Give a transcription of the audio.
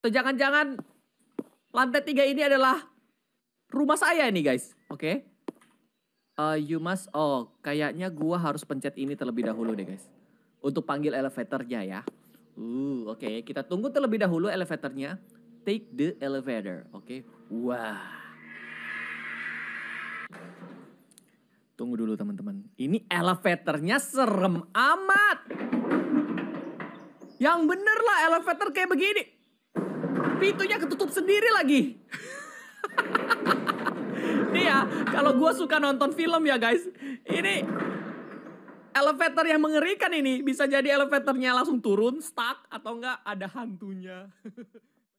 Atau jangan-jangan lantai tiga ini adalah rumah saya ini guys. Oke. Okay. Uh, eh, you must, oh kayaknya gua harus pencet ini terlebih dahulu deh guys. Untuk panggil elevatornya ya. Uh, oke okay. kita tunggu terlebih dahulu elevatornya. Take the elevator, oke? Okay. Wah. Tunggu dulu teman-teman. Ini elevatornya serem amat. Yang bener lah elevator kayak begini. Pintunya ketutup sendiri lagi. Nih ya, kalau gue suka nonton film ya guys. Ini elevator yang mengerikan ini. Bisa jadi elevatornya langsung turun, stuck, atau enggak ada hantunya.